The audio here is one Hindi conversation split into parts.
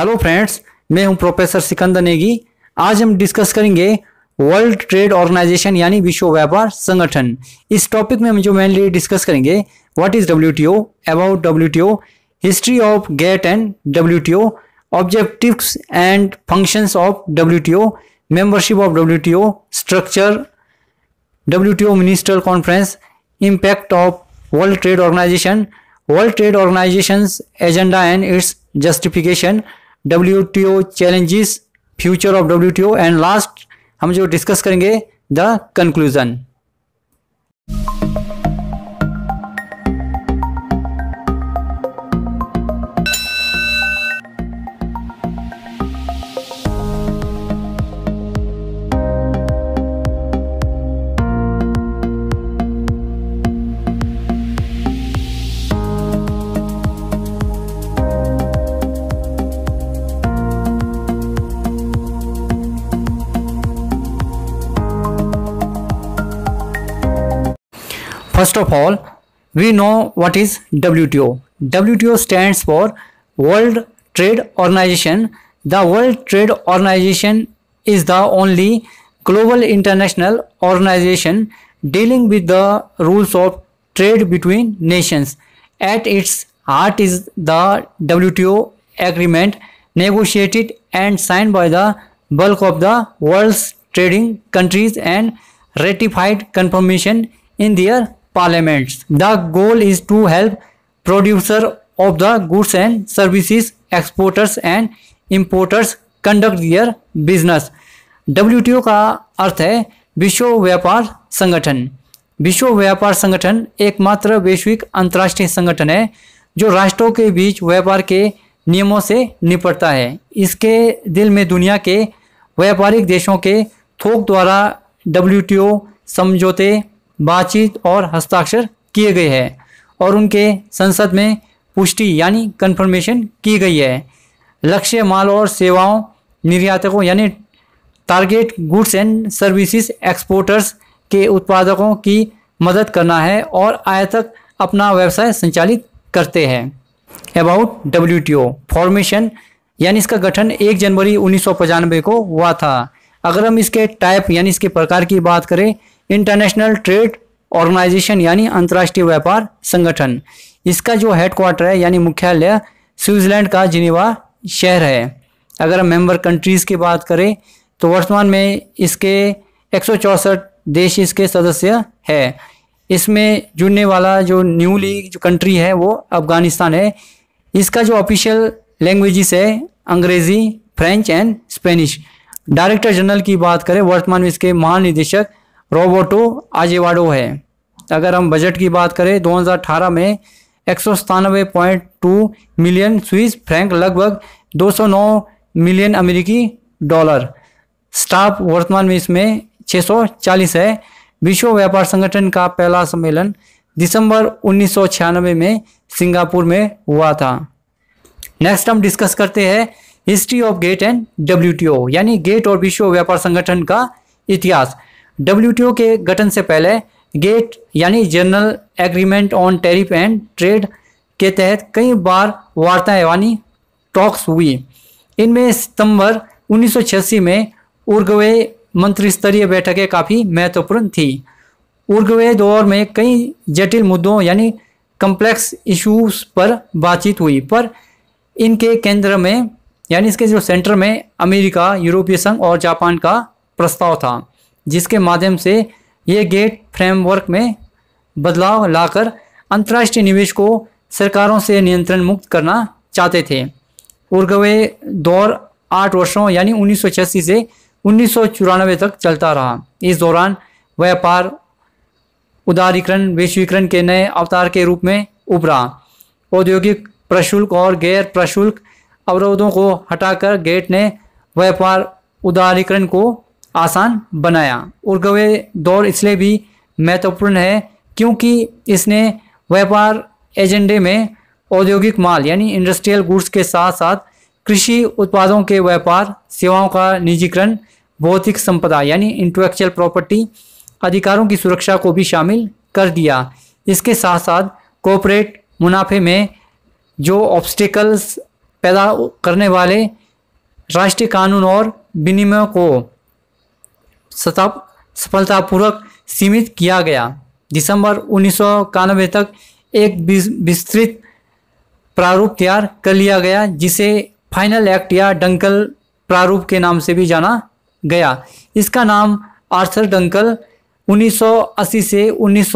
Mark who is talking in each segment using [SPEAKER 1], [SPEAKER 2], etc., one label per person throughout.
[SPEAKER 1] हेलो फ्रेंड्स मैं हूं प्रोफेसर सिकंदर नेगी आज हम डिस्कस करेंगे वर्ल्ड ट्रेड ऑर्गेनाइजेशन यानी विश्व व्यापार संगठन इस टॉपिक में हम जो मेनली डिस्कस करेंगे what is W about W history of GATT and W objectives and functions of W membership of W structure W minister conference impact of world trade organisation world trade organisation agenda and its justification W challenges future of W and last हम जो डिस्कस करेंगे the conclusion First of all, we know what is WTO. WTO stands for World Trade Organization. The World Trade Organization is the only global international organization dealing with the rules of trade between nations. At its heart is the WTO agreement negotiated and signed by the bulk of the world's trading countries and ratified confirmation in their parliaments the goal is to help producer of the goods and services exporters and importers conduct their business W का अर्थ है विश्व व्यापार संगठन विश्व व्यापार संगठन एकमात्र वैश्विक अंतर्राष्ट्रीय संगठन है जो राष्ट्रों के बीच व्यापार के नियमों से निपटता है इसके दिल में दुनिया के व्यापारिक देशों के थोक द्वारा डब्ल्यू समझौते बातचीत और हस्ताक्षर किए गए हैं और उनके संसद में पुष्टि यानी कंफर्मेशन की गई है लक्ष्य माल और सेवाओं निर्यातकों यानी target goods and services exporters के उत्पादकों की मदद करना है और आयातक अपना व्यवसाय संचालित करते हैं about W T O formation यानी इसका गठन 1 जनवरी उन्नीस को हुआ था अगर हम इसके टाइप यानी इसके प्रकार की बात करें इंटरनेशनल ट्रेड ऑर्गेनाइजेशन यानी अंतर्राष्ट्रीय व्यापार संगठन इसका जो हेडक्वार्टर है यानी मुख्यालय स्विट्जरलैंड का जिनेवा शहर है अगर मेंबर कंट्रीज़ की बात करें तो वर्तमान में इसके एक देश इसके सदस्य है इसमें जुड़ने वाला जो न्यूली जो कंट्री है वो अफगानिस्तान है इसका जो ऑफिशियल लैंग्वेजेस है अंग्रेज़ी French and Spanish director general की बात करें वर्तमान में इसके महानिदेशक रोबोटो आजेवाडो है अगर हम बजट की बात करें 2018 में एक मिलियन स्विस फ्रैंक लगभग 209 मिलियन अमेरिकी डॉलर स्टाफ वर्तमान में इसमें 640 है विश्व व्यापार संगठन का पहला सम्मेलन दिसंबर उन्नीस में सिंगापुर में हुआ था नेक्स्ट हम डिस्कस करते हैं history of GATT and W यानी गेट और विश्व व्यापार संगठन का इतिहास डब्ल्यू के गठन से पहले गेट यानी general agreement on tariff and trade के तहत कई बार वार्ताएं यानी टॉक्स हुई इनमें सितंबर 1986 में उर्गवे मंत्री स्तरीय बैठकें काफ़ी महत्वपूर्ण थी उर्गवे दौर में कई जटिल मुद्दों यानी कम्प्लेक्स इश्यूज पर बातचीत हुई पर इनके केंद्र में यानी इसके जो सेंटर में अमेरिका यूरोपीय संघ और जापान का प्रस्ताव था जिसके माध्यम से ये गेट फ्रेमवर्क में बदलाव लाकर अंतर्राष्ट्रीय निवेश को सरकारों से नियंत्रण मुक्त करना चाहते थे उर्गवे दौर आठ वर्षों यानी उन्नीस से उन्नीस तक चलता रहा इस दौरान व्यापार उदारीकरण वैश्वीकरण के नए अवतार के रूप में उभरा औद्योगिक प्रशुल्क और गैर प्रशुल्क अवरोधों को हटाकर गेट ने व्यापार उदारीकरण को आसान बनाया और गवे दौर इसलिए भी महत्वपूर्ण है क्योंकि इसने व्यापार एजेंडे में औद्योगिक माल यानी इंडस्ट्रियल गुड्स के साथ साथ कृषि उत्पादों के व्यापार सेवाओं का निजीकरण भौतिक संपदा यानी इंटेलेक्चुअल प्रॉपर्टी अधिकारों की सुरक्षा को भी शामिल कर दिया इसके साथ साथ कॉपोरेट मुनाफे में जो ऑब्स्टिकल्स पैदा करने वाले राष्ट्रीय कानून और विनिमय को सफलतापूर्वक सीमित किया गया दिसंबर उन्नीस तक एक विस्तृत प्रारूप तैयार कर लिया गया जिसे फाइनल एक्ट या डंकल प्रारूप के नाम से भी जाना गया इसका नाम आर्थर डंकल 1980 से उन्नीस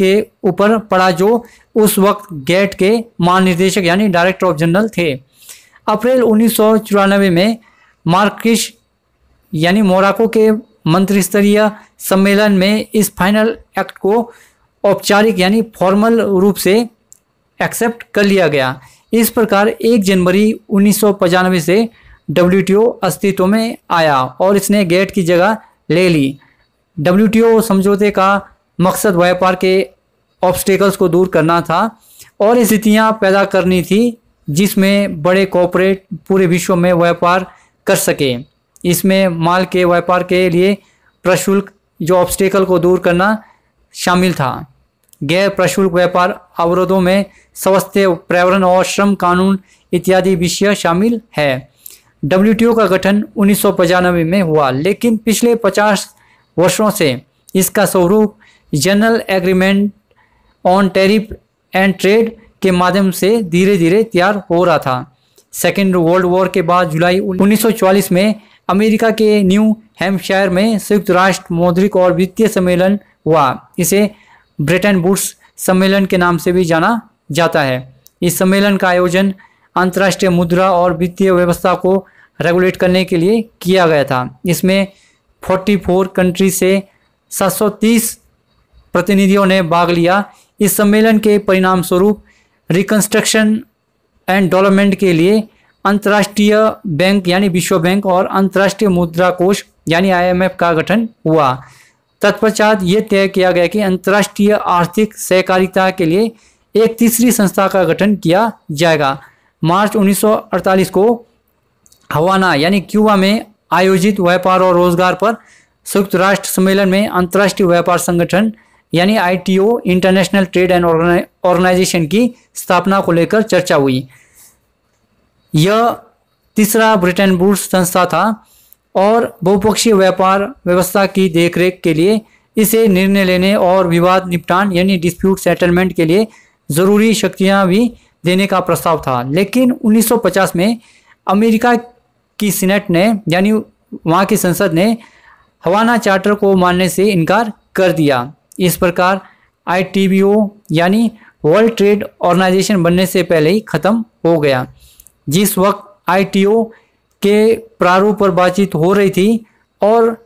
[SPEAKER 1] के ऊपर पड़ा जो उस वक्त गेट के महानिदेशक यानी डायरेक्टर ऑफ जनरल थे अप्रैल उन्नीस में मार्किश यानी मोराको के मंत्रिस्तरीय स्तरीय सम्मेलन में इस फाइनल एक्ट को औपचारिक यानी फॉर्मल रूप से एक्सेप्ट कर लिया गया इस प्रकार 1 जनवरी उन्नीस से डब्ल्यू अस्तित्व में आया और इसने गेट की जगह ले ली डब्ल्यू समझौते का मकसद व्यापार के ऑब्स्टेकल्स को दूर करना था और स्थितियाँ पैदा करनी थी जिसमें बड़े कॉपोरेट पूरे विश्व में व्यापार कर सकें इसमें माल के व्यापार के लिए प्रशुल्क जो ऑब्स्टेकल को दूर करना शामिल था गैर प्रशुल्क व्यापार अवरोधों में स्वास्थ्य पर्यावरण और श्रम कानून इत्यादि विषय शामिल है डब्ल्यू का गठन उन्नीस में हुआ लेकिन पिछले 50 वर्षों से इसका स्वरूप general agreement on tariff and trade के माध्यम से धीरे धीरे तैयार हो रहा था सेकेंड वर्ल्ड वॉर के बाद जुलाई 1944 में अमेरिका के न्यू हेम्पशायर में संयुक्त राष्ट्र मौद्रिक और वित्तीय सम्मेलन हुआ इसे ब्रिटेन बुट्स सम्मेलन के नाम से भी जाना जाता है इस सम्मेलन का आयोजन अंतर्राष्ट्रीय मुद्रा और वित्तीय व्यवस्था को रेगुलेट करने के लिए किया गया था इसमें 44 कंट्री से 730 प्रतिनिधियों ने भाग लिया इस सम्मेलन के परिणाम स्वरूप रिकंस्ट्रक्शन एंड डेवलपमेंट के लिए अंतर्राष्ट्रीय बैंक यानी विश्व बैंक और अंतर्राष्ट्रीय मुद्रा कोष यानी आईएमएफ का गठन हुआ तत्पश्चात ये तय किया गया कि अंतर्राष्ट्रीय आर्थिक सहकारिता के लिए एक तीसरी संस्था का गठन किया जाएगा मार्च 1948 को हवाना यानी क्यूबा में आयोजित व्यापार और रोजगार पर संयुक्त राष्ट्र सम्मेलन में अंतर्राष्ट्रीय व्यापार संगठन यानी ITO international trade and organisation की स्थापना को लेकर चर्चा हुई यह तीसरा ब्रिटेन वुड्स संस्था था और बहुपक्षीय व्यापार व्यवस्था की देखरेख के लिए इसे निर्णय लेने और विवाद निपटान यानी डिस्प्यूट सेटलमेंट के लिए ज़रूरी शक्तियां भी देने का प्रस्ताव था लेकिन 1950 में अमेरिका की सीनेट ने यानी वहाँ की संसद ने हवाना चार्टर को मानने से इनकार कर दिया इस प्रकार आई यानी वर्ल्ड ट्रेड ऑर्गेनाइजेशन बनने से पहले ही ख़त्म हो गया जिस वक्त आईटीओ के प्रारूप पर बातचीत हो रही थी और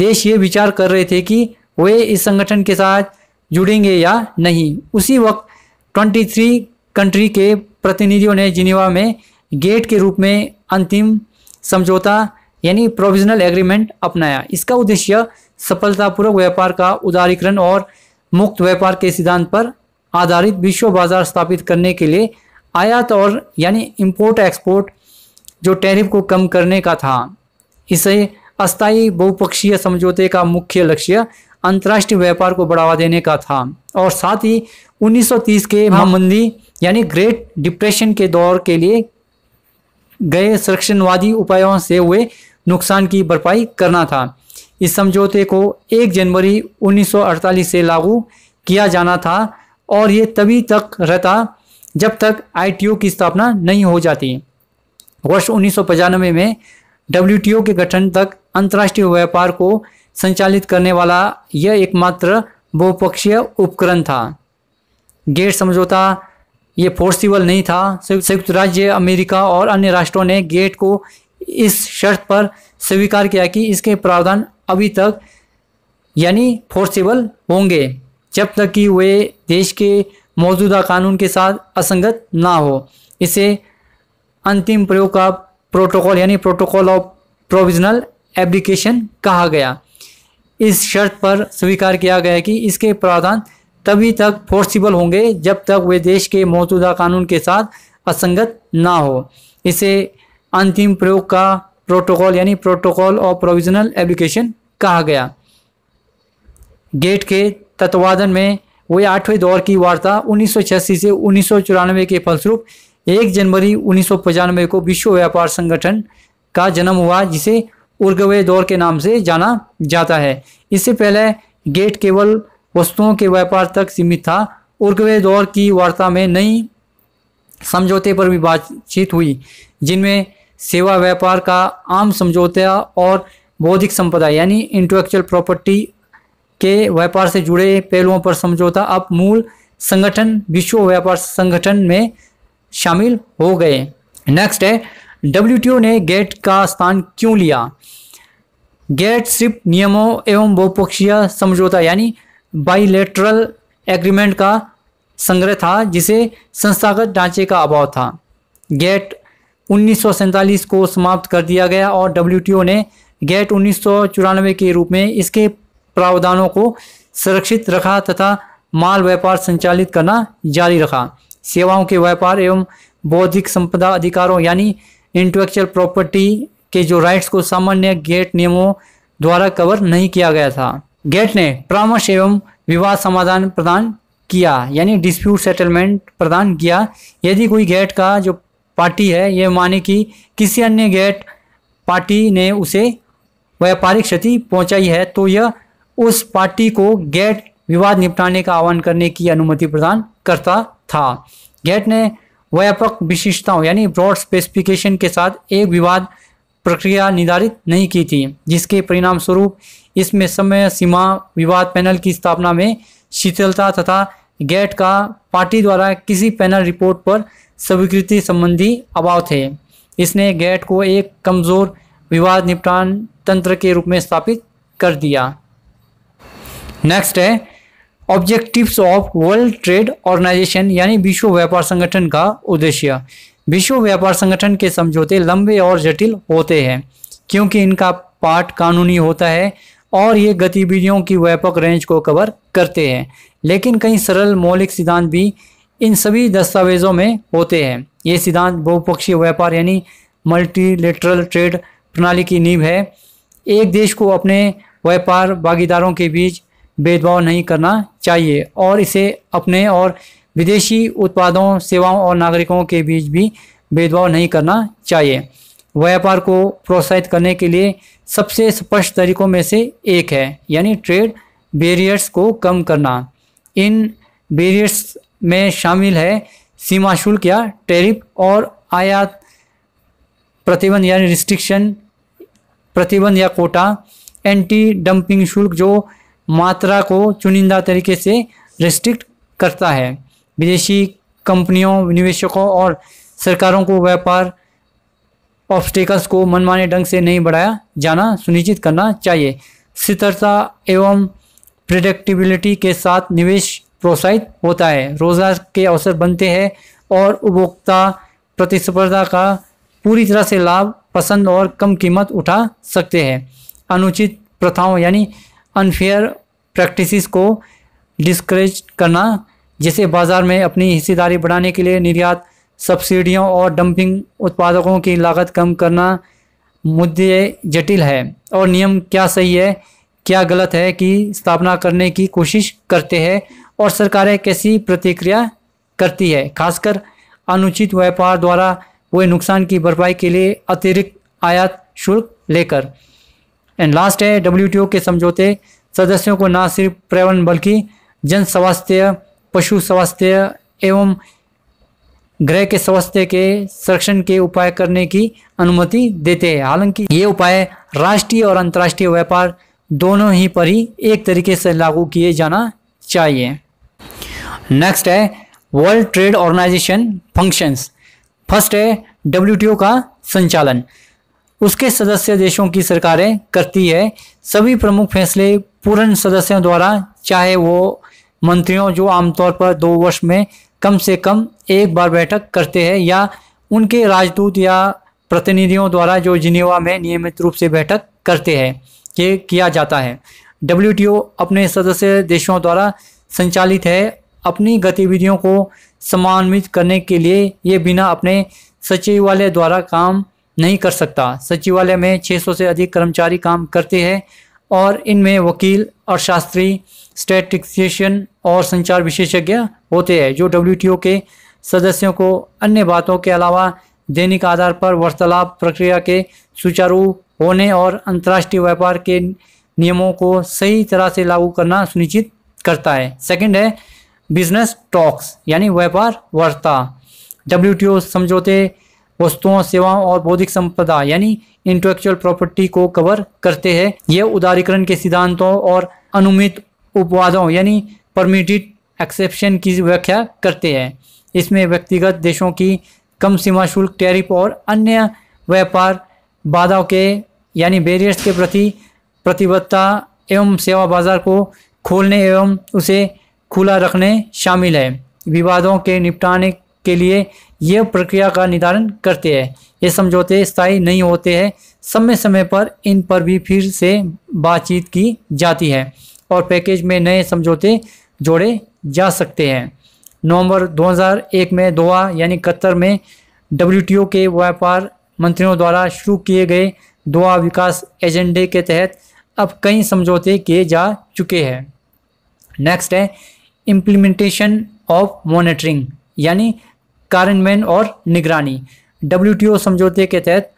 [SPEAKER 1] देश ये विचार कर रहे थे कि वे इस संगठन के साथ जुड़ेंगे या नहीं उसी वक्त 23 कंट्री के प्रतिनिधियों ने जिनेवा में गेट के रूप में अंतिम समझौता यानी प्रोविजनल एग्रीमेंट अपनाया इसका उद्देश्य सफलतापूर्वक व्यापार का उदारीकरण और मुक्त व्यापार के सिद्धांत पर आधारित विश्व बाजार स्थापित करने के लिए आयात और यानी इम्पोर्ट एक्सपोर्ट जो टैरिफ को कम करने का था इसे अस्थायी बहुपक्षीय समझौते का मुख्य लक्ष्य अंतर्राष्ट्रीय व्यापार को बढ़ावा देने का था और साथ ही 1930 के हाँ। महामंदी यानी ग्रेट डिप्रेशन के दौर के लिए गए संरक्षणवादी उपायों से हुए नुकसान की भरपाई करना था इस समझौते को 1 जनवरी 1948 से लागू किया जाना था और ये तभी तक रहता जब तक आईटीओ की स्थापना नहीं हो जाती वर्ष उन्नीस में डब्ल्यू के गठन तक अंतर्राष्ट्रीय व्यापार को संचालित करने वाला यह एकमात्र बहुपक्षीय उपकरण था गेट समझौता ये फोर्सिबल नहीं था संयुक्त राज्य अमेरिका और अन्य राष्ट्रों ने गेट को इस शर्त पर स्वीकार किया कि इसके प्रावधान अभी तक यानी फोर्सिबल होंगे जब तक कि वे देश के मौजूदा कानून के साथ असंगत ना हो इसे अंतिम प्रयोग का प्रोटोकॉल यानी प्रोटोकॉल ऑफ प्रोविजनल एप्लीकेशन कहा गया इस शर्त पर स्वीकार किया गया कि इसके प्रावधान तभी तक फोर्सिबल होंगे जब तक वे देश के मौजूदा कानून के साथ असंगत ना हो इसे अंतिम प्रयोग का प्रोटोकॉल यानी प्रोटोकॉल ऑफ प्रोविजनल एप्लीकेशन कहा गया गेट के तत्वादन में वे आठवें दौर की वार्ता उन्नीस से उन्नीस के फलस्वरूप एक जनवरी उन्नीस को विश्व व्यापार संगठन का जन्म हुआ जिसे उर्गवे दौर के नाम से जाना जाता है इससे पहले गेट केवल वस्तुओं के व्यापार तक सीमित था उर्गवे दौर की वार्ता में नई समझौते पर भी बातचीत हुई जिनमें सेवा व्यापार का आम समझौता और बौद्धिक संपदा यानी इंटेलेक्चुअल प्रॉपर्टी के व्यापार से जुड़े पहलुओं पर समझौता अब मूल संगठन विश्व व्यापार संगठन में शामिल हो गए नेक्स्ट है डब्ल्यू ने गेट का स्थान क्यों लिया गेट सिर्फ नियमों एवं बहुपक्षीय समझौता यानी बाइलेटरल एग्रीमेंट का संग्रह था जिसे संस्थागत ढांचे का अभाव था गेट उन्नीस को समाप्त कर दिया गया और डब्ल्यू ने गेट उन्नीस के रूप में इसके प्रावधानों को सुरक्षित रखा तथा माल व्यापार संचालित करना जारी रखा सेवाओं के व्यापार एवं बौद्धिक संपदा अधिकारों यानी इंटेलेक्चुअल प्रॉपर्टी के जो राइट्स को सामान्य गेट नियमों द्वारा कवर नहीं किया गया था गेट ने परामर्श एवं विवाद समाधान प्रदान किया यानी डिस्प्यूट सेटलमेंट प्रदान किया यदि कोई गेट का जो पार्टी है यह माने कि किसी अन्य गेट पार्टी ने उसे व्यापारिक क्षति पहुंचाई है तो यह उस पार्टी को गेट विवाद निपटाने का आह्वान करने की अनुमति प्रदान करता था गेट ने व्यापक विशेषताओं यानी ब्रॉड स्पेसिफिकेशन के साथ एक विवाद प्रक्रिया निर्धारित नहीं की थी जिसके परिणाम स्वरूप इसमें समय सीमा विवाद पैनल की स्थापना में शिथिलता तथा गेट का पार्टी द्वारा किसी पैनल रिपोर्ट पर स्वीकृति संबंधी अभाव थे इसने गेट को एक कमज़ोर विवाद निपटान तंत्र के रूप में स्थापित कर दिया नेक्स्ट है objectives of world trade organisation यानी विश्व व्यापार संगठन का उद्देश्य विश्व व्यापार संगठन के समझौते लंबे और जटिल होते हैं क्योंकि इनका पाठ कानूनी होता है और ये गतिविधियों की व्यापक रेंज को कवर करते हैं लेकिन कई सरल मौलिक सिद्धांत भी इन सभी दस्तावेज़ों में होते हैं ये सिद्धांत बहुपक्षीय व्यापार यानी मल्टीलेटरल ट्रेड प्रणाली की नींव है एक देश को अपने व्यापार भागीदारों के बीच भेदभाव नहीं करना चाहिए और इसे अपने और विदेशी उत्पादों सेवाओं और नागरिकों के बीच भी भेदभाव नहीं करना चाहिए व्यापार को प्रोत्साहित करने के लिए सबसे स्पष्ट तरीकों में से एक है यानी ट्रेड बैरियर्स को कम करना इन बैरियर्स में शामिल है सीमा शुल्क या टैरिफ और आयात प्रतिबंध यानी रिस्ट्रिक्शन प्रतिबंध या कोटा एंटी डंपिंग शुल्क जो मात्रा को चुनिंदा तरीके से रेस्ट्रिक्ट करता है विदेशी कंपनियों निवेशकों और सरकारों को व्यापार ऑब्स्टेकल्स को मनमाने ढंग से नहीं बढ़ाया जाना सुनिश्चित करना चाहिए स्थिरता एवं प्रिडिक्टिबिलिटी के साथ निवेश प्रोत्साहित होता है रोजगार के अवसर बनते हैं और उपभोक्ता प्रतिस्पर्धा का पूरी तरह से लाभ पसंद और कम कीमत उठा सकते हैं अनुचित प्रथाओं यानी अनफेयर प्रैक्टिसेस को डिस्करेज करना जिसे बाज़ार में अपनी हिस्सेदारी बढ़ाने के लिए निर्यात सब्सिडियों और डंपिंग उत्पादकों की लागत कम करना मुद्दे जटिल है और नियम क्या सही है क्या गलत है कि स्थापना करने की कोशिश करते हैं और सरकारें कैसी प्रतिक्रिया करती है खासकर अनुचित व्यापार द्वारा हुए नुकसान की भरपाई के लिए अतिरिक्त आयात शुल्क लेकर एंड लास्ट है डब्ल्यू के समझौते सदस्यों को ना सिर्फ पर्यावरण बल्कि जन स्वास्थ्य पशु स्वास्थ्य एवं ग्रह के स्वास्थ्य के संरक्षण के उपाय करने की अनुमति देते हैं हालांकि ये उपाय राष्ट्रीय और अंतर्राष्ट्रीय व्यापार दोनों ही पर ही एक तरीके से लागू किए जाना चाहिए नेक्स्ट है World trade Organization functions first है डब्ल्यू का संचालन उसके सदस्य देशों की सरकारें करती है सभी प्रमुख फैसले पूर्ण सदस्यों द्वारा चाहे वो मंत्रियों जो आमतौर पर दो वर्ष में कम से कम एक बार बैठक करते हैं या उनके राजदूत या प्रतिनिधियों द्वारा जो जिनेवा में नियमित रूप से बैठक करते हैं ये किया जाता है डब्ल्यू अपने सदस्य देशों द्वारा संचालित है अपनी गतिविधियों को समान्वित करने के लिए ये बिना अपने सचिवालय द्वारा काम नहीं कर सकता सचिवालय में 600 से अधिक कर्मचारी काम करते हैं और इनमें वकील अर्थशास्त्री शास्त्री टैक्सेशन और संचार विशेषज्ञ होते हैं जो डब्ल्यू के सदस्यों को अन्य बातों के अलावा दैनिक आधार पर वार्तालाप प्रक्रिया के सुचारू होने और अंतर्राष्ट्रीय व्यापार के नियमों को सही तरह से लागू करना सुनिश्चित करता है सेकंड है बिजनेस टॉक्स यानी व्यापार वार्ता डब्ल्यू समझौते वस्तुओं सेवाओं और बौद्धिक संपदा यानी इंटेलेक्चुअल प्रॉपर्टी को कवर करते हैं यह उदारीकरण के सिद्धांतों और अनुमित उपवादों यानी परमिटेड एक्सेप्शन की व्याख्या करते हैं इसमें व्यक्तिगत देशों की कम सीमा शुल्क टैरिफ और अन्य व्यापार बाधाओं के यानी बैरियर्स के प्रति प्रतिबद्धता एवं सेवा बाजार को खोलने एवं उसे खुला रखने शामिल है विवादों के निपटाने के लिए यह प्रक्रिया का निर्धारण करते हैं ये समझौते स्थायी नहीं होते हैं समय समय पर इन पर भी फिर से बातचीत की जाती है और पैकेज में नए समझौते जोड़े जा सकते हैं नवंबर 2001 में दोहा यानी कतर में डब्ल्यू के व्यापार मंत्रियों द्वारा शुरू किए गए दोहा विकास एजेंडे के तहत अब कई समझौते किए जा चुके हैं नेक्स्ट है इम्प्लीमेंटेशन ऑफ मॉनिटरिंग यानी कार्यान्वयन और निगरानी डब्ल्यू समझौते के तहत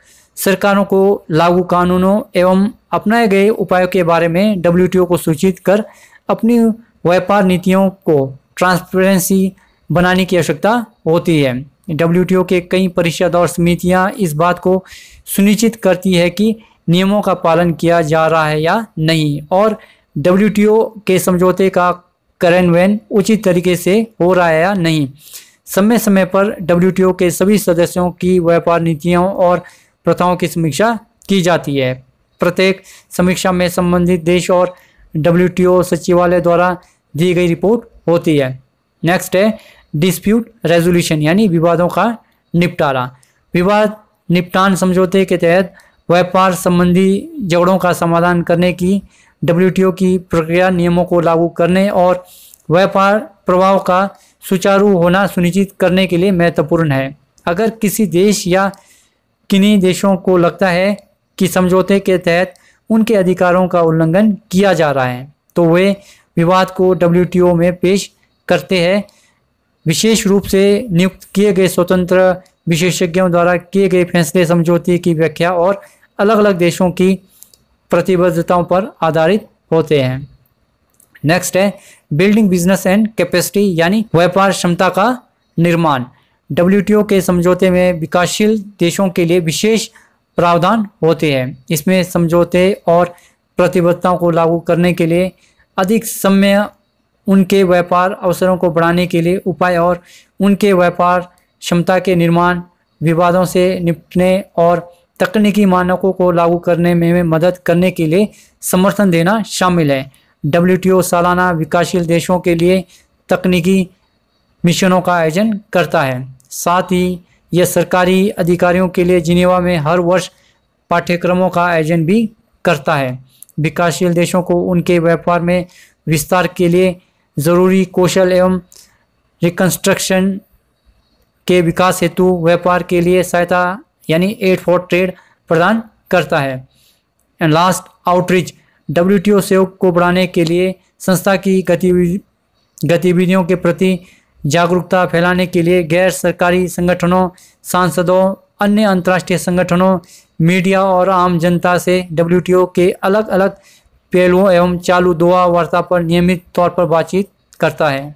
[SPEAKER 1] सरकारों को लागू कानूनों एवं अपनाए गए उपायों के बारे में डब्ल्यू को सूचित कर अपनी व्यापार नीतियों को ट्रांसपेरेंसी बनाने की आवश्यकता होती है डब्ल्यू के कई परिषद और समितियां इस बात को सुनिश्चित करती है कि नियमों का पालन किया जा रहा है या नहीं और डब्ल्यू के समझौते का कार्यान्वयन उचित तरीके से हो रहा है या नहीं समय समय पर डब्ल्यू के सभी सदस्यों की व्यापार नीतियों और प्रथाओं की समीक्षा की जाती है प्रत्येक समीक्षा में संबंधित देश और डब्ल्यू सचिवालय द्वारा दी गई रिपोर्ट होती है नेक्स्ट है डिस्प्यूट रेजोल्यूशन यानी विवादों का निपटारा विवाद निपटान समझौते के तहत व्यापार संबंधी झगड़ों का समाधान करने की डब्ल्यू की प्रक्रिया नियमों को लागू करने और व्यापार प्रभाव का सुचारू होना सुनिश्चित करने के लिए महत्वपूर्ण है अगर किसी देश या किन्हीं देशों को लगता है कि समझौते के तहत उनके अधिकारों का उल्लंघन किया जा रहा है तो वे विवाद को डब्ल्यू में पेश करते हैं विशेष रूप से नियुक्त किए गए स्वतंत्र विशेषज्ञों द्वारा किए गए फैसले समझौते की व्याख्या और अलग अलग देशों की प्रतिबद्धताओं पर आधारित होते हैं नेक्स्ट है बिल्डिंग बिजनेस एंड कैपेसिटी यानी व्यापार क्षमता का निर्माण डब्ल्यू के समझौते में विकासशील देशों के लिए विशेष प्रावधान होते हैं इसमें समझौते और प्रतिबद्धताओं को लागू करने के लिए अधिक समय उनके व्यापार अवसरों को बढ़ाने के लिए उपाय और उनके व्यापार क्षमता के निर्माण विवादों से निपटने और तकनीकी मानकों को लागू करने में मदद करने के लिए समर्थन देना शामिल है डब्ल्यू सालाना विकासशील देशों के लिए तकनीकी मिशनों का आयोजन करता है साथ ही यह सरकारी अधिकारियों के लिए जिनेवा में हर वर्ष पाठ्यक्रमों का आयोजन भी करता है विकासशील देशों को उनके व्यापार में विस्तार के लिए ज़रूरी कौशल एवं रिकन्स्ट्रक्शन के विकास हेतु व्यापार के लिए सहायता यानी एड फॉर ट्रेड प्रदान करता है एंड लास्ट आउटरीच डब्ल्यू सहयोग को बढ़ाने के लिए संस्था की गतिविधियों के प्रति जागरूकता फैलाने के लिए गैर सरकारी संगठनों सांसदों अन्य अंतर्राष्ट्रीय संगठनों मीडिया और आम जनता से डब्ल्यू के अलग अलग पहलुओं एवं चालू दुआ वार्ता पर नियमित तौर पर बातचीत करता है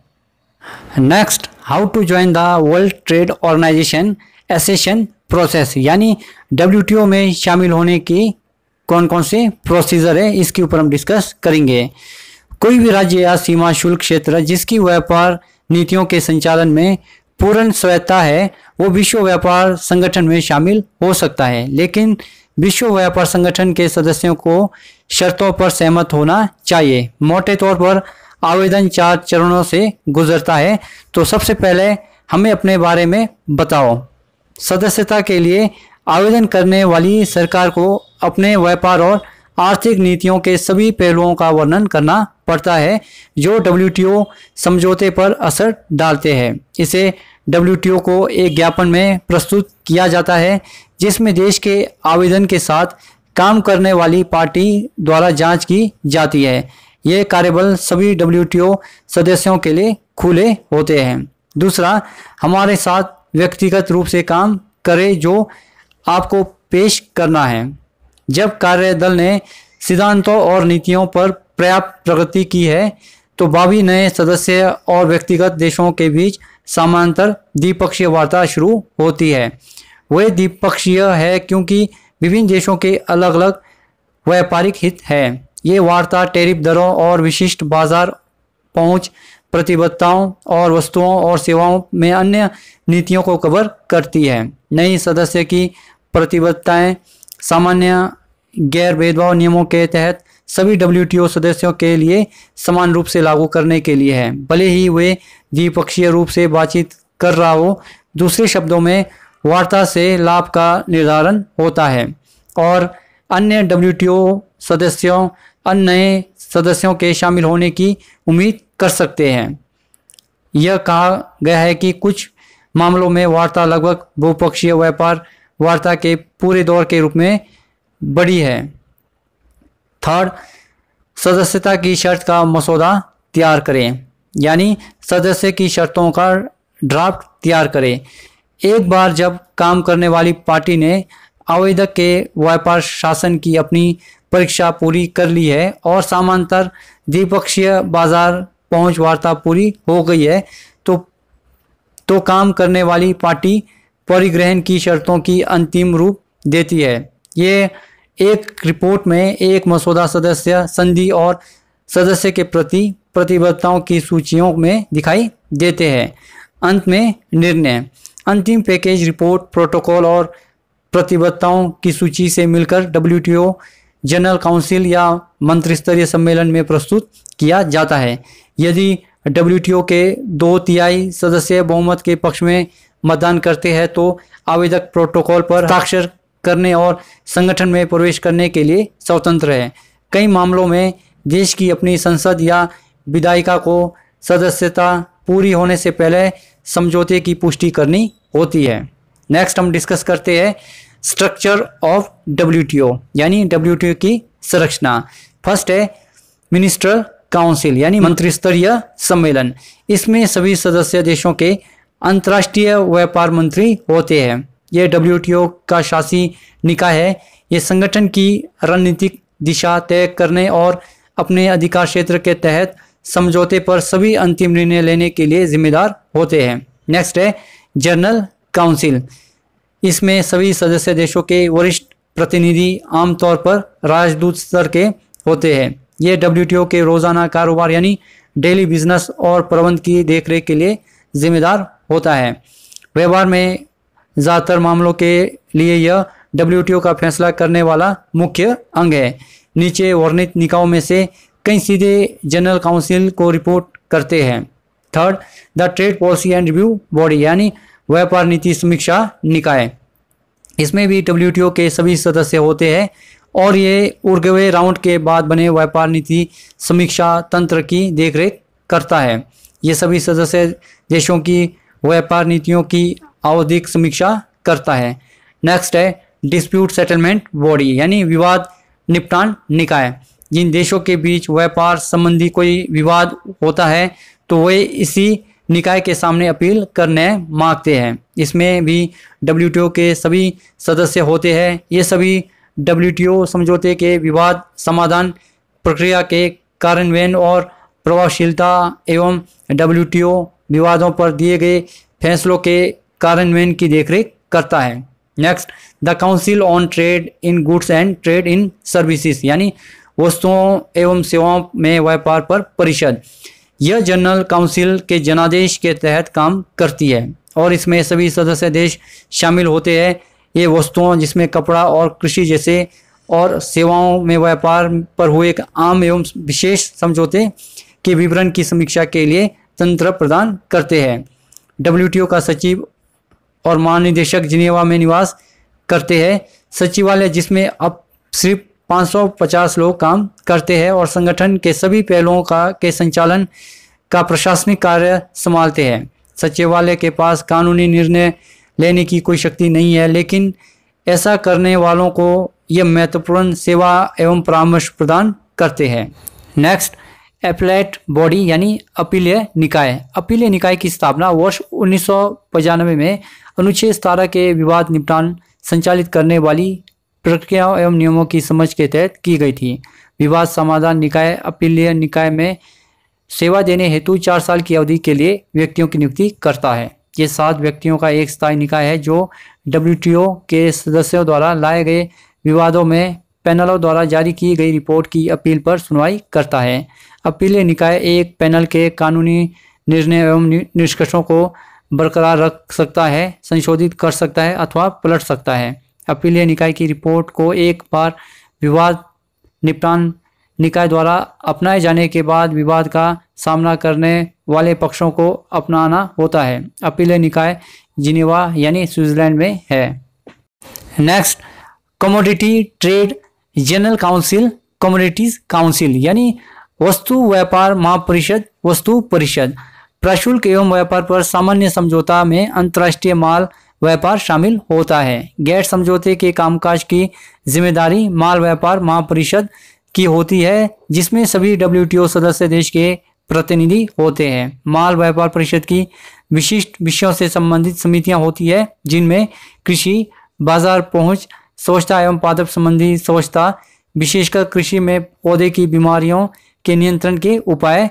[SPEAKER 1] next how to join the World trade Organization accession process यानी डब्ल्यू में शामिल होने की कौन कौन से प्रोसीजर है इसके ऊपर हम डिस्कस करेंगे कोई भी राज्य या सीमा शुल्क क्षेत्र जिसकी व्यापार नीतियों के संचालन में पूर्ण स्वायत्ता है वो विश्व व्यापार संगठन में शामिल हो सकता है लेकिन विश्व व्यापार संगठन के सदस्यों को शर्तों पर सहमत होना चाहिए मोटे तौर पर आवेदन चार चरणों से गुजरता है तो सबसे पहले हमें अपने बारे में बताओ सदस्यता के लिए आवेदन करने वाली सरकार को अपने व्यापार और आर्थिक नीतियों के सभी पहलुओं का वर्णन करना पड़ता है जो डब्ल्यू समझौते पर असर डालते हैं इसे डब्ल्यू को एक ज्ञापन में प्रस्तुत किया जाता है जिसमें देश के आवेदन के साथ काम करने वाली पार्टी द्वारा जांच की जाती है ये कार्यबल सभी डब्ल्यू सदस्यों के लिए खुले होते हैं दूसरा हमारे साथ व्यक्तिगत रूप से काम करे जो आपको पेश करना है जब कार्यदल ने सिद्धांतों और नीतियों पर पर्याप्त प्रगति की है तो बाबी नए सदस्य और व्यक्तिगत देशों के बीच समांतर द्विपक्षीय वार्ता शुरू होती है वह द्विपक्षीय है क्योंकि विभिन्न देशों के अलग अलग व्यापारिक हित है ये वार्ता टैरिफ दरों और विशिष्ट बाजार पहुंच प्रतिबद्धताओं और वस्तुओं और सेवाओं में अन्य नीतियों को कवर करती है नई सदस्य की प्रतिबद्धताएं सामान्य गैर भेदभाव नियमों के तहत सभी डब्ल्यू सदस्यों के लिए समान रूप से लागू करने के लिए है भले ही वे द्विपक्षीय रूप से बातचीत कर रहा हो दूसरे शब्दों में वार्ता से लाभ का निर्धारण होता है और अन्य डब्ल्यू सदस्यों अन्य नए सदस्यों के शामिल होने की उम्मीद कर सकते हैं यह कहा गया है कि कुछ मामलों में वार्ता लगभग बहुपक्षीय व्यापार वार्ता के पूरे दौर के रूप में बड़ी है थर्ड सदस्यता की शर्त का मसौदा तैयार करें यानी सदस्य की शर्तों का ड्राफ्ट तैयार करें एक बार जब काम करने वाली पार्टी ने आवेदक के व्यापार शासन की अपनी परीक्षा पूरी कर ली है और सामांतर द्विपक्षीय बाजार पहुंच वार्ता पूरी हो गई है तो तो काम करने वाली पार्टी परिग्रहण की शर्तों की अंतिम रूप देती है ये एक रिपोर्ट में एक मसौदा सदस्य संधि और सदस्य के प्रति प्रतिबद्धताओं की सूचियों में दिखाई देते हैं अंत में निर्णय अंतिम पैकेज रिपोर्ट प्रोटोकॉल और प्रतिबद्धताओं की सूची से मिलकर डब्ल्यू जनरल काउंसिल या मंत्रिस्तरीय सम्मेलन में प्रस्तुत किया जाता है यदि डब्ल्यू के दो तिहाई सदस्य बहुमत के पक्ष में मतदान करते हैं तो आवेदक प्रोटोकॉल पर हस्ताक्षर करने और संगठन में प्रवेश करने के लिए स्वतंत्र है कई मामलों में देश की अपनी संसद या विधायिका को सदस्यता पूरी होने से पहले समझौते की पुष्टि करनी होती है नेक्स्ट हम डिस्कस करते हैं स्ट्रक्चर ऑफ डब्ल्यू यानी डब्ल्यू की संरचना फर्स्ट है मिनिस्टर काउंसिल यानी मंत्रिस्तरीय सम्मेलन इसमें सभी सदस्य देशों के अंतर्राष्ट्रीय व्यापार मंत्री होते हैं ये डब्ल्यू का शासी निकाय है ये संगठन की रणनीतिक दिशा तय करने और अपने अधिकार क्षेत्र के तहत समझौते पर सभी अंतिम निर्णय लेने के लिए जिम्मेदार होते हैं नेक्स्ट है जनरल काउंसिल इसमें सभी सदस्य देशों के वरिष्ठ प्रतिनिधि आमतौर पर राजदूत स्तर के होते हैं ये डब्ल्यू के रोज़ाना कारोबार यानी डेली बिजनेस और प्रबंध की देखरेख के लिए जिम्मेदार होता है व्यवहार में ज़्यादातर मामलों के लिए यह डब्ल्यू का फैसला करने वाला मुख्य अंग है नीचे वर्णित निकायों में से कई सीधे जनरल काउंसिल को रिपोर्ट करते हैं third the trade policy and review body यानी व्यापार नीति समीक्षा निकाय इसमें भी डब्ल्यू के सभी सदस्य होते हैं और ये उर्गवे राउंड के बाद बने व्यापार नीति समीक्षा तंत्र की देखरेख करता है ये सभी सदस्य देशों की व्यापार नीतियों की आवधिक समीक्षा करता है नेक्स्ट है डिस्प्यूट सेटलमेंट बॉडी यानी विवाद निपटान निकाय जिन देशों के बीच व्यापार संबंधी कोई विवाद होता है तो वे इसी निकाय के सामने अपील करने मांगते हैं इसमें भी डब्ल्यू के सभी सदस्य होते हैं ये सभी डब्ल्यू समझौते के विवाद समाधान प्रक्रिया के कार्यान्वयन और प्रभावशीलता एवं डब्ल्यू विवादों पर दिए गए फैसलों के कार्यान्वयन की देखरेख करता है next the council on trade in goods and trade in services यानी वस्तुओं एवं सेवाओं में व्यापार पर परिषद यह जनरल काउंसिल के जनादेश के तहत काम करती है और इसमें सभी सदस्य देश शामिल होते हैं ये वस्तुओं जिसमें कपड़ा और कृषि जैसे और सेवाओं में व्यापार पर हुए एक आम एवं विशेष समझौते के विवरण की समीक्षा के लिए तंत्र प्रदान करते हैं डब्ल्यू का सचिव और महानिदेशक जिनेवा में निवास करते हैं सचिवालय जिसमें अब सिर्फ 550 लोग काम करते हैं और संगठन के सभी पहलुओं का के संचालन का प्रशासनिक कार्य संभालते हैं सचिवालय के पास कानूनी निर्णय लेने की कोई शक्ति नहीं है लेकिन ऐसा करने वालों को यह महत्वपूर्ण सेवा एवं परामर्श प्रदान करते हैं नेक्स्ट एपलेट बॉडी यानी अपीलीय निकाय अपीलीय निकाय की स्थापना वर्ष उन्नीस में अनुच्छेद सतारह के विवाद निपटान संचालित करने वाली प्रक्रियाओं एवं नियमों की समझ के तहत की गई थी विवाद समाधान निकाय अपीलीय निकाय में सेवा देने हेतु चार साल की अवधि के लिए व्यक्तियों की नियुक्ति करता है ये सात व्यक्तियों का एक स्थायी निकाय है जो डब्ल्यू के सदस्यों द्वारा लाए गए विवादों में पैनलों द्वारा जारी की गई रिपोर्ट की अपील पर सुनवाई करता है अपीलीय निकाय एक पैनल के कानूनी निर्णय एवं निष्कर्षों को बरकरार रख सकता है संशोधित कर सकता है अथवा पलट सकता है अपीलीय निकाय की रिपोर्ट को एक बार विवाद निपटान निकाय द्वारा अपनाए जाने के बाद विवाद का सामना करने वाले पक्षों को अपनाना होता है अपीलीय निकाय जिनेवा यानी स्विट्जरलैंड में है next commodity trade general council communities council यानी वस्तु व्यापार महापरिषद वस्तु परिषद प्रशुल्क एवं व्यापार पर सामान्य समझौता में अंतर्राष्ट्रीय माल व्यापार शामिल होता है गैर समझौते के कामकाज की जिम्मेदारी माल व्यापार महापरिषद की होती है जिसमें सभी डब्ल्यू सदस्य देश के प्रतिनिधि होते हैं माल व्यापार परिषद की विशिष्ट विषयों से संबंधित समितियां होती है जिनमें कृषि बाजार पहुंच स्वच्छता एवं पादप संबंधी स्वच्छता विशेषकर कृषि में पौधे की बीमारियों के नियंत्रण के उपाय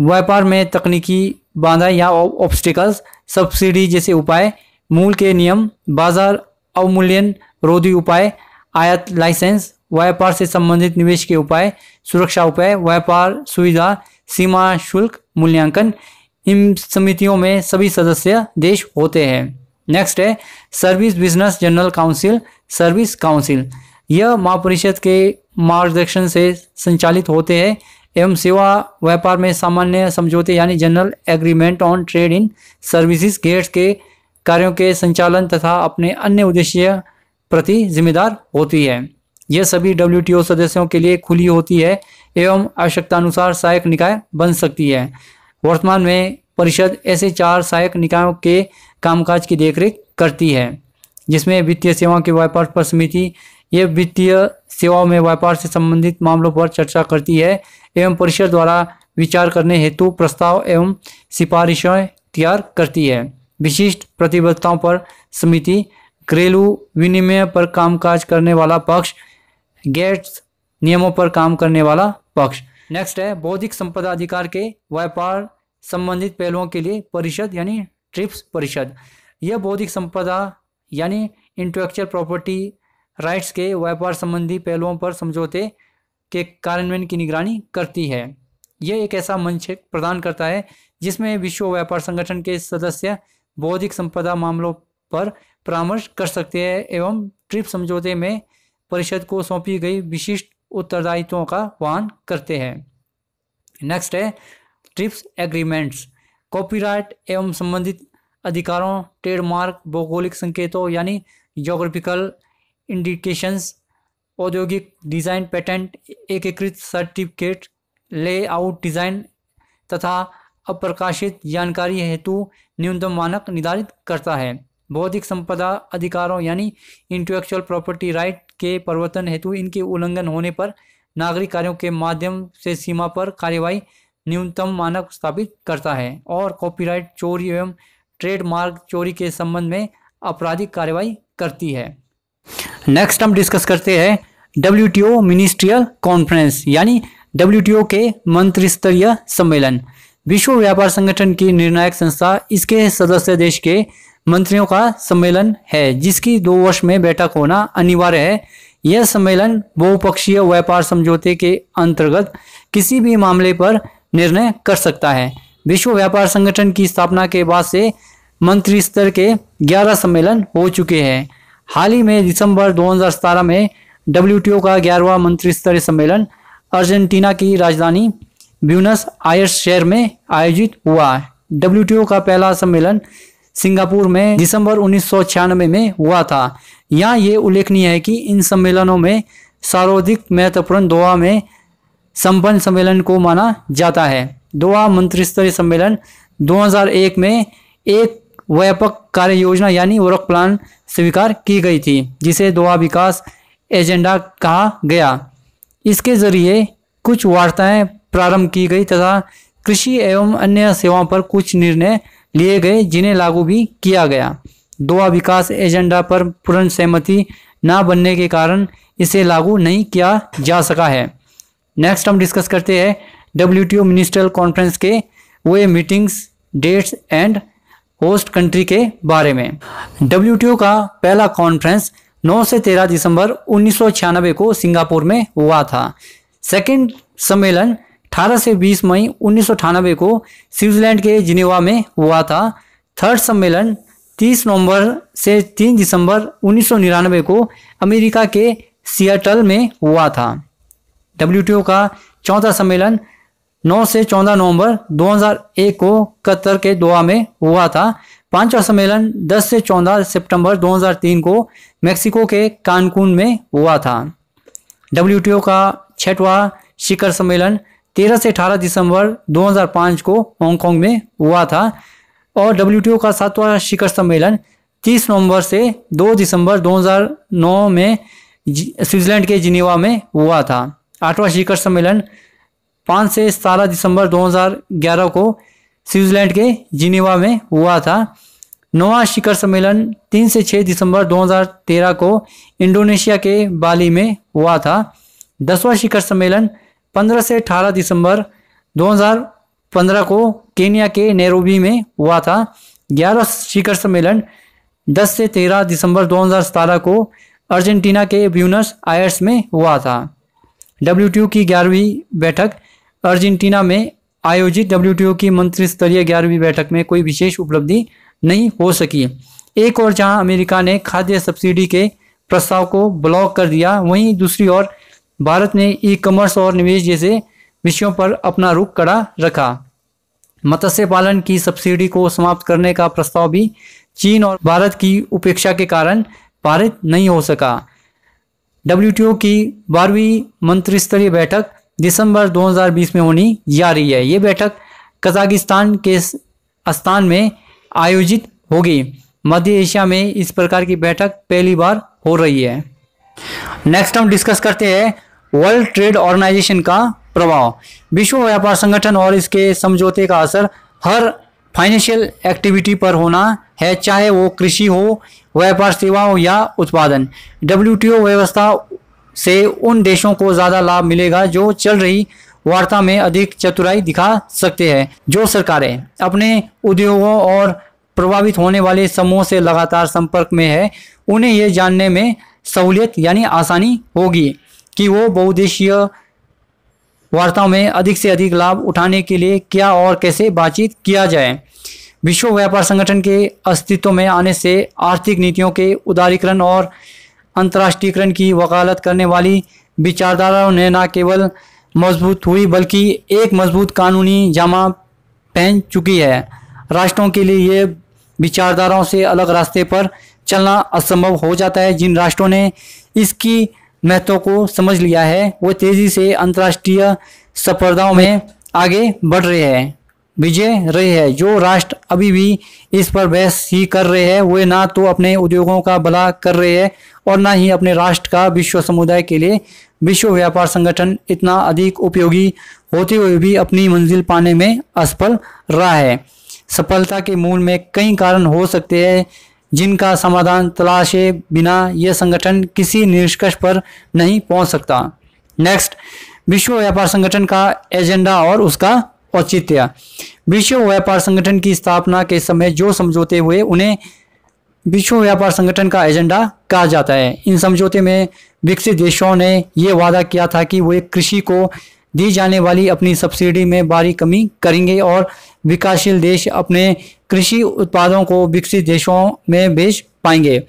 [SPEAKER 1] व्यापार में तकनीकी बाधा या ऑब्स्टिकल्स सब्सिडी जैसे उपाय मूल के नियम बाजार अवमूल्यन रोधी उपाय आयात लाइसेंस व्यापार से संबंधित निवेश के उपाय सुरक्षा उपाय व्यापार सुविधा सीमा शुल्क मूल्यांकन इन समितियों में सभी सदस्य देश होते हैं नेक्स्ट है service business general council service council यह महापरिषद के मार्गदर्शन से संचालित होते हैं एवं सेवा व्यापार में सामान्य समझौते यानी general agreement on trade in services GATS के कार्यों के संचालन तथा अपने अन्य उद्देश्य प्रति जिम्मेदार होती है यह सभी डब्ल्यू सदस्यों के लिए खुली होती है एवं आवश्यकतानुसार सहायक निकाय बन सकती है वर्तमान में परिषद ऐसे चार सहायक निकायों के कामकाज की देखरेख करती है जिसमें वित्तीय सेवाओं के व्यापार पर समिति ये वित्तीय सेवाओं में व्यापार से संबंधित मामलों पर चर्चा करती है एवं परिषद द्वारा विचार करने हेतु प्रस्ताव एवं सिफारिशें तैयार करती है विशिष्ट प्रतिबद्धताओं पर समिति घरेलू विनिमय पर कामकाज करने वाला पक्ष गेट्स नियमों पर काम करने वाला पक्ष नेक्स्ट है बौद्धिक संपदा अधिकार के व्यापार संबंधित पहलुओं के लिए परिषद यानी ट्रिप्स परिषद यह बौद्धिक संपदा यानी इंटेलेक्चुअल प्रॉपर्टी राइट्स के व्यापार संबंधी पहलुओं पर समझौते के कार्यान्वयन की निगरानी करती है यह एक ऐसा मंच प्रदान करता है जिसमें विश्व व्यापार संगठन के सदस्य बौद्धिक संपदा मामलों पर परामर्श कर सकते हैं एवं ट्रिप समझौते में परिषद को सौंपी गई विशिष्ट उत्तरदायित्वों का वहन करते हैं नेक्स्ट है ट्रिप्स एग्रीमेंट्स कॉपीराइट एवं संबंधित अधिकारों ट्रेडमार्क भौगोलिक संकेतों यानी जोग्राफिकल इंडिकेशंस औद्योगिक डिज़ाइन पेटेंट एकीकृत सर्टिफिकेट लेआउट डिज़ाइन तथा अप्रकाशित जानकारी हेतु न्यूनतम मानक निर्धारित करता है बौद्धिक संपदा अधिकारों यानी इंटेलेक्चुअल प्रॉपर्टी राइट के परिवर्तन हेतु इनके उल्लंघन होने पर नागरिक कार्यों के माध्यम से सीमा पर कार्यवाही न्यूनतम मानक स्थापित करता है और कॉपीराइट चोरी एवं ट्रेडमार्क चोरी के संबंध में आपराधिक कार्रवाई करती है नेक्स्ट हम डिस्कस करते हैं डब्ल्यू मिनिस्ट्रियल कॉन्फ्रेंस यानी डब्ल्यू के मंत्री स्तरीय सम्मेलन विश्व व्यापार संगठन की निर्णायक संस्था इसके सदस्य देश के मंत्रियों का सम्मेलन है जिसकी दो वर्ष में बैठक होना अनिवार्य है यह सम्मेलन बहुपक्षीय व्यापार समझौते के अंतर्गत किसी भी मामले पर निर्णय कर सकता है विश्व व्यापार संगठन की स्थापना के बाद से मंत्री स्तर के 11 सम्मेलन हो चुके हैं हाल ही में दिसंबर 2017 में डब्ल्यूटीओ का ग्यारहवा मंत्री स्तरीय सम्मेलन अर्जेंटीना की राजधानी ब्यूनस आयर्स शहर में आयोजित हुआ डब्ल्यूटीओ का पहला सम्मेलन सिंगापुर में दिसंबर उन्नीस में हुआ था यहाँ ये उल्लेखनीय है कि इन सम्मेलनों में सर्वाधिक महत्वपूर्ण दोहा में संपन्न सम्मेलन को माना जाता है दोहा मंत्री स्तरीय सम्मेलन 2001 में एक व्यापक कार्य योजना यानी वर्क प्लान स्वीकार की गई थी जिसे दोहा विकास एजेंडा कहा गया इसके जरिए कुछ वार्ताएं प्रारंभ की गई तथा कृषि एवं अन्य सेवाओं पर कुछ निर्णय लिए गए जिन्हें लागू भी किया गया दोहा विकास एजेंडा पर पूर्ण सहमति न बनने के कारण इसे लागू नहीं किया जा सका है नेक्स्ट हम डिस्कस करते हैं डब्ल्यू टी मिनिस्ट्रल कॉन्फ्रेंस के वे meetings dates and host country के बारे में डब्ल्यू का पहला कॉन्फ्रेंस 9 से 13 दिसंबर उन्नीस को सिंगापुर में हुआ था सेकंड सम्मेलन 18 से 20 मई उन्नीस को स्विट्जरलैंड के जिनेवा में हुआ था थर्ड सम्मेलन 30 नवंबर से 3 दिसंबर उन्नीस को अमेरिका के सियाटल में हुआ था डब्ल्यू का चौथा सम्मेलन 9 से 14 नवंबर 2001 को कतर के दोहा में हुआ था पांचवा सम्मेलन 10 से 14 सितंबर 2003 को मेक्सिको के कानकुन में हुआ था डब्ल्यू का छठवा शिखर सम्मेलन 13 से 18 दिसंबर 2005 को हांगकांग में हुआ था और डब्ल्यू का सातवां शिखर सम्मेलन 30 नवंबर से 2 दिसंबर 2009 में स्विट्जरलैंड के जिनेवा में हुआ था आठवां शिखर सम्मेलन पाँच से सतारह दिसंबर 2011 को स्विट्जरलैंड के जिनेवा में हुआ था नौवा शिखर सम्मेलन तीन से छः दिसंबर 2013 को इंडोनेशिया के बाली में हुआ था दसवां शिखर सम्मेलन पंद्रह से अठारह दिसंबर 2015 को केनिया के नेरोबी में हुआ था ग्यारह शिखर सम्मेलन दस से तेरह दिसंबर दो को अर्जेंटीना के ब्यूनस आयर्स में हुआ था डब्ल्यू की ग्यारहवीं बैठक अर्जेंटीना में आयोजित डब्ल्यू की मंत्री स्तरीय ग्यारहवीं बैठक में कोई विशेष उपलब्धि नहीं हो सकी एक और जहां अमेरिका ने खाद्य सब्सिडी के प्रस्ताव को ब्लॉक कर दिया वहीं दूसरी ओर भारत ने ई कॉमर्स और निवेश जैसे विषयों पर अपना रुख कड़ा रखा मत्स्य पालन की सब्सिडी को समाप्त करने का प्रस्ताव भी चीन और भारत की उपेक्षा के कारण पारित नहीं हो सका डब्ल्यू की बारहवीं मंत्री स्तरीय बैठक दिसंबर 2020 में होनी जा रही है ये बैठक कजाकिस्तान के स्थान में आयोजित होगी मध्य एशिया में इस प्रकार की बैठक पहली बार हो रही है नेक्स्ट हम डिस्कस करते हैं वर्ल्ड ट्रेड ऑर्गेनाइजेशन का प्रभाव विश्व व्यापार संगठन और इसके समझौते का असर हर फाइनेंशियल एक्टिविटी पर होना है चाहे वो कृषि हो व्यापार सेवाओं या उत्पादन डब्ल्यू व्यवस्था से उन देशों को ज़्यादा लाभ मिलेगा जो चल रही वार्ता में अधिक चतुराई दिखा सकते हैं जो सरकारें अपने उद्योगों और प्रभावित होने वाले समूह से लगातार संपर्क में है उन्हें यह जानने में सहूलियत यानी आसानी होगी कि वो बहुदेशीय वार्ताओं में अधिक से अधिक लाभ उठाने के लिए क्या और कैसे बातचीत किया जाए विश्व व्यापार संगठन के अस्तित्व में आने से आर्थिक नीतियों के उदारीकरण और अंतर्राष्ट्रीयकरण की वकालत करने वाली विचारधाराओं ने न केवल मजबूत हुई बल्कि एक मजबूत कानूनी जामा पहन चुकी है राष्ट्रों के लिए ये विचारधाराओं से अलग रास्ते पर चलना असंभव हो जाता है जिन राष्ट्रों ने इसकी महत्व को समझ लिया है वो तेज़ी से अंतर्राष्ट्रीय स्पर्धाओं में आगे बढ़ रहे हैं विजय रहे है जो राष्ट्र अभी भी इस पर बहस ही कर रहे हैं वे ना तो अपने उद्योगों का भला कर रहे हैं और ना ही अपने राष्ट्र का विश्व समुदाय के लिए विश्व व्यापार संगठन इतना अधिक उपयोगी होते हुए भी अपनी मंजिल पाने में असफल रहा है सफलता के मूल में कई कारण हो सकते हैं जिनका समाधान तलाशे बिना यह संगठन किसी निष्कर्ष पर नहीं पहुंच सकता नेक्स्ट विश्व व्यापार संगठन का एजेंडा और उसका औचित्य विश्व व्यापार संगठन की स्थापना के समय जो समझौते हुए उन्हें विश्व व्यापार संगठन का एजेंडा कहा जाता है इन समझौते में विकसित देशों ने यह वादा किया था कि वे कृषि को दी जाने वाली अपनी सब्सिडी में भारी कमी करेंगे और विकासशील देश अपने कृषि उत्पादों को विकसित देशों में बेच पाएंगे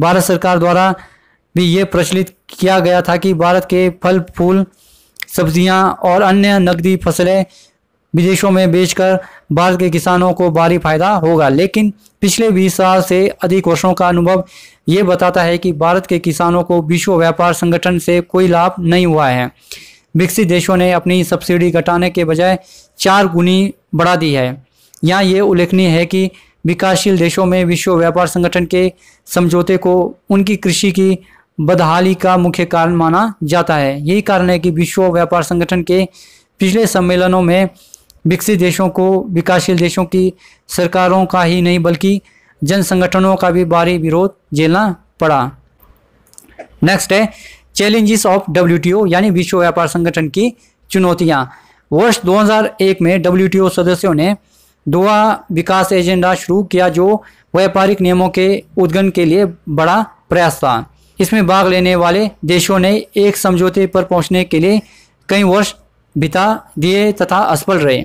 [SPEAKER 1] भारत सरकार द्वारा भी ये प्रचलित किया गया था कि भारत के फल फूल सब्जियां और अन्य नकदी फसलें विदेशों में बेचकर भारत के किसानों को भारी फायदा होगा लेकिन पिछले 20 साल से अधिक वर्षों का अनुभव ये बताता है कि भारत के किसानों को विश्व व्यापार संगठन से कोई लाभ नहीं हुआ है विकसित देशों ने अपनी सब्सिडी घटाने के बजाय चार गुनी बढ़ा दी है यहाँ ये उल्लेखनीय है कि विकासशील देशों में विश्व व्यापार संगठन के समझौते को उनकी कृषि की बदहाली का मुख्य कारण माना जाता है यही कारण है कि विश्व व्यापार संगठन के पिछले सम्मेलनों में विकसित देशों को विकासशील देशों की सरकारों का ही नहीं बल्कि जन संगठनों का भी भारी विरोध झेलना पड़ा नेक्स्ट है चैलेंजेस ऑफ डब्ल्यू यानी विश्व व्यापार संगठन की चुनौतियाँ वर्ष 2001 में डब्ल्यू सदस्यों ने दोहा विकास एजेंडा शुरू किया जो व्यापारिक नियमों के उद्गन के लिए बड़ा प्रयास था इसमें भाग लेने वाले देशों ने एक समझौते पर पहुंचने के लिए कई वर्ष बिता दिए तथा असफल रहे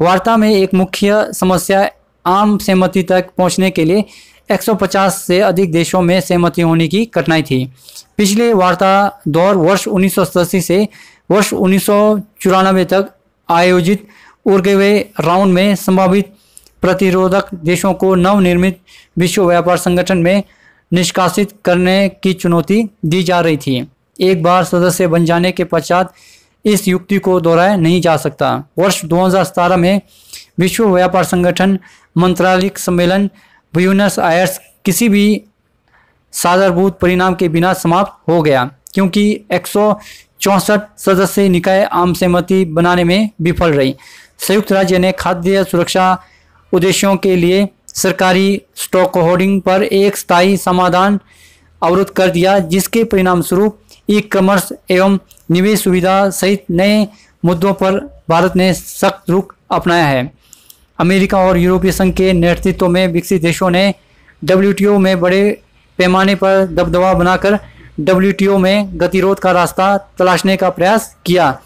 [SPEAKER 1] वार्ता में एक मुख्य समस्या आम सहमति तक पहुंचने के लिए 150 से अधिक देशों में सहमति होने की कठिनाई थी पिछले वार्ता दौर वर्ष उन्नीस से वर्ष उन्नीस तक आयोजित हुए राउंड में संभावित प्रतिरोधक देशों को नवनिर्मित विश्व व्यापार संगठन में निष्कासित करने की चुनौती दी जा रही थी एक बार सदस्य बन जाने के पश्चात इस युक्ति को दोहराया नहीं जा सकता वर्ष 2017 में विश्व व्यापार संगठन मंत्रालयिक सम्मेलन ब्यूनस आयर्स किसी भी साधारभूत परिणाम के बिना समाप्त हो गया क्योंकि एक सदस्य निकाय आम सहमति बनाने में विफल रही संयुक्त राज्य ने खाद्य सुरक्षा उद्देश्यों के लिए सरकारी स्टॉक होल्डिंग पर एक स्थायी समाधान अवरुद्ध कर दिया जिसके परिणामस्वरूप ई कॉमर्स एवं निवेश सुविधा सहित नए मुद्दों पर भारत ने सख्त रुख अपनाया है अमेरिका और यूरोपीय संघ के नेतृत्व में विकसित देशों ने डब्ल्यू में बड़े पैमाने पर दबदबा बनाकर डब्ल्यू में गतिरोध का रास्ता तलाशने का प्रयास किया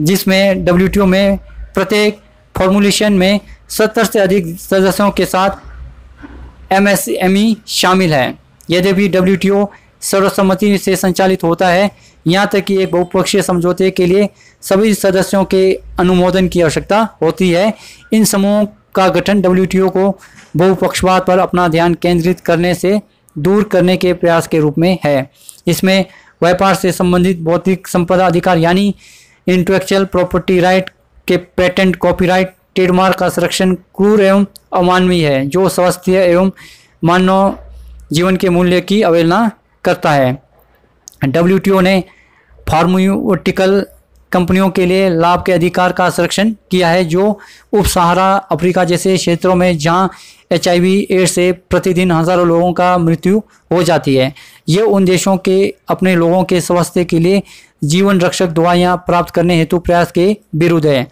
[SPEAKER 1] जिसमें डब्ल्यू में प्रत्येक फॉर्मूलेशन में सत्तर से अधिक सदस्यों के साथ एमएसएमई शामिल है यद्यपि डब्ल्यू सर्वसम्मति से संचालित होता है यहाँ तक कि एक बहुपक्षीय समझौते के लिए सभी सदस्यों के अनुमोदन की आवश्यकता होती है इन समूहों का गठन डब्ल्यू को बहुपक्षवाद पर अपना ध्यान केंद्रित करने से दूर करने के प्रयास के रूप में है इसमें व्यापार से संबंधित बौद्धिक संपदा अधिकार यानी इंटेलेक्चुअल प्रॉपर्टी राइट के पेटेंट कॉपीराइट ट्रेडमार्क का संरक्षण क्रूर एवं अमानवीय है जो स्वास्थ्य एवं मानव जीवन के मूल्य की अवहेलना करता है डब्ल्यू ने फार्मोटिकल कंपनियों के लिए लाभ के अधिकार का संरक्षण किया है जो उप सहारा अफ्रीका जैसे क्षेत्रों में जहां एच आई एड से प्रतिदिन हज़ारों लोगों का मृत्यु हो जाती है ये उन देशों के अपने लोगों के स्वास्थ्य के लिए जीवन रक्षक दवाइयां प्राप्त करने हेतु प्रयास के विरुद्ध है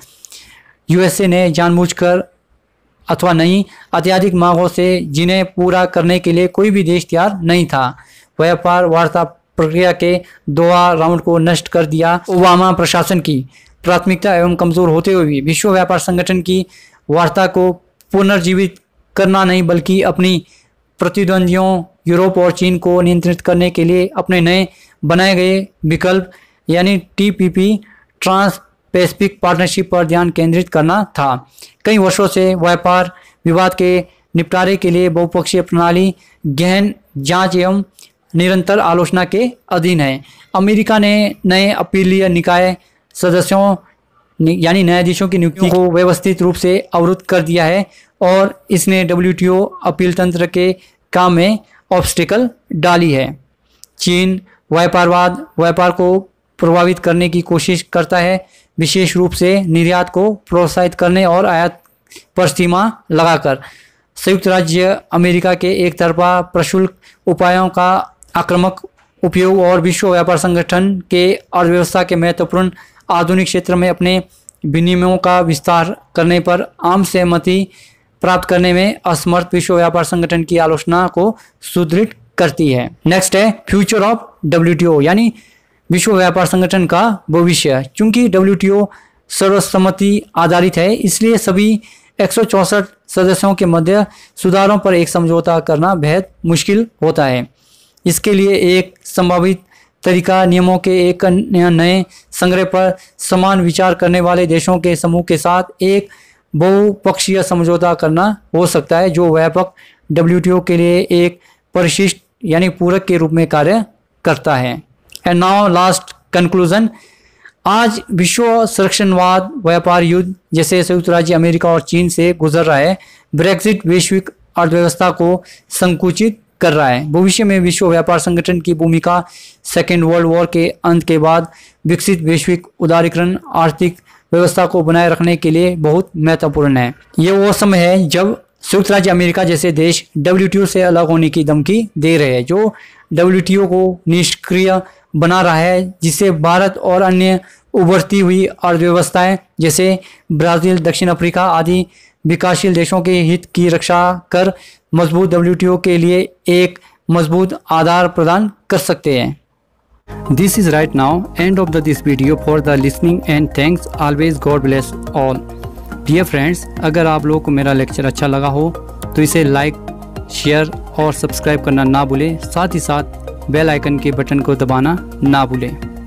[SPEAKER 1] यूएसए ने जानबूझकर अथवा नहीं अत्यधिक मांगों से जिन्हें पूरा करने के लिए कोई भी देश तैयार नहीं था व्यापार वार्ता प्रक्रिया के दोहा राउंड को नष्ट कर दिया ओबामा प्रशासन की प्राथमिकता एवं कमजोर होते हुए भी विश्व व्यापार संगठन की वार्ता को पुनर्जीवित करना नहीं बल्कि अपनी प्रतिद्वंदियों यूरोप और चीन को नियंत्रित करने के लिए अपने नए बनाए गए विकल्प यानी टीपीपी ट्रांस पैसिफिक पार्टनरशिप पर ध्यान केंद्रित करना था कई वर्षों से व्यापार विवाद के निपटारे के लिए बहुपक्षीय प्रणाली गहन जांच एवं निरंतर आलोचना के अधीन है अमेरिका ने नए अपीलीय निकाय सदस्यों यानी न्यायाधीशों की नियुक्ति को व्यवस्थित रूप से अवरुद्ध कर दिया है और इसने डब्ल्यू अपील तंत्र के काम में ऑब्स्टिकल डाली है चीन व्यापारवाद व्यापार को प्रभावित करने की कोशिश करता है विशेष रूप से निर्यात को प्रोत्साहित करने और आयात पर सीमा लगाकर संयुक्त राज्य अमेरिका के एक तरफा प्रशुल्क उपायों का आक्रामक उपयोग और विश्व व्यापार संगठन के अर्थव्यवस्था के महत्वपूर्ण आधुनिक क्षेत्र में अपने विनिमयों का विस्तार करने पर आम सहमति प्राप्त करने में असमर्थ विश्व व्यापार संगठन की आलोचना को सुदृढ़ करती है नेक्स्ट है फ्यूचर ऑफ डब्ल्यू यानी विश्व व्यापार संगठन का भविष्य चूंकि डब्ल्यू सर्वसम्मति आधारित है इसलिए सभी एक सदस्यों के मध्य सुधारों पर एक समझौता करना बेहद मुश्किल होता है इसके लिए एक संभावित तरीका नियमों के एक नए संग्रह पर समान विचार करने वाले देशों के समूह के साथ एक बहुपक्षीय समझौता करना हो सकता है जो व्यापक डब्ल्यू के लिए एक परिशिष्ट यानी पूरक के रूप में कार्य करता है एंड नाउ लास्ट कंक्लूजन आज विश्व संरक्षणवाद व्यापार युद्ध जैसे संयुक्त राज्य अमेरिका और चीन से गुजर रहा है ब्रेग्जिट वैश्विक अर्थव्यवस्था को संकुचित कर रहा है भविष्य में विश्व व्यापार संगठन की भूमिका सेकेंड वर्ल्ड वॉर के अंत के बाद विकसित वैश्विक उदारीकरण आर्थिक व्यवस्था को बनाए रखने के लिए बहुत महत्वपूर्ण है ये वो समय है जब संयुक्त राज्य अमेरिका जैसे देश डब्ल्यू से अलग होने की धमकी दे रहे हैं जो डब्ल्यू को निष्क्रिय बना रहा है जिससे भारत और अन्य उभरती हुई अर्थव्यवस्थाएं जैसे ब्राज़ील दक्षिण अफ्रीका आदि विकासशील देशों के हित की रक्षा कर मजबूत डब्ल्यू के लिए एक मजबूत आधार प्रदान कर सकते हैं this is right now end of the this video for the listening and thanks always God bless all dear friends अगर आप लोगों को मेरा लेक्चर अच्छा लगा हो तो इसे लाइक शेयर और सब्सक्राइब करना ना भूलें साथ ही साथ बेल आइकन के बटन को दबाना ना भूलें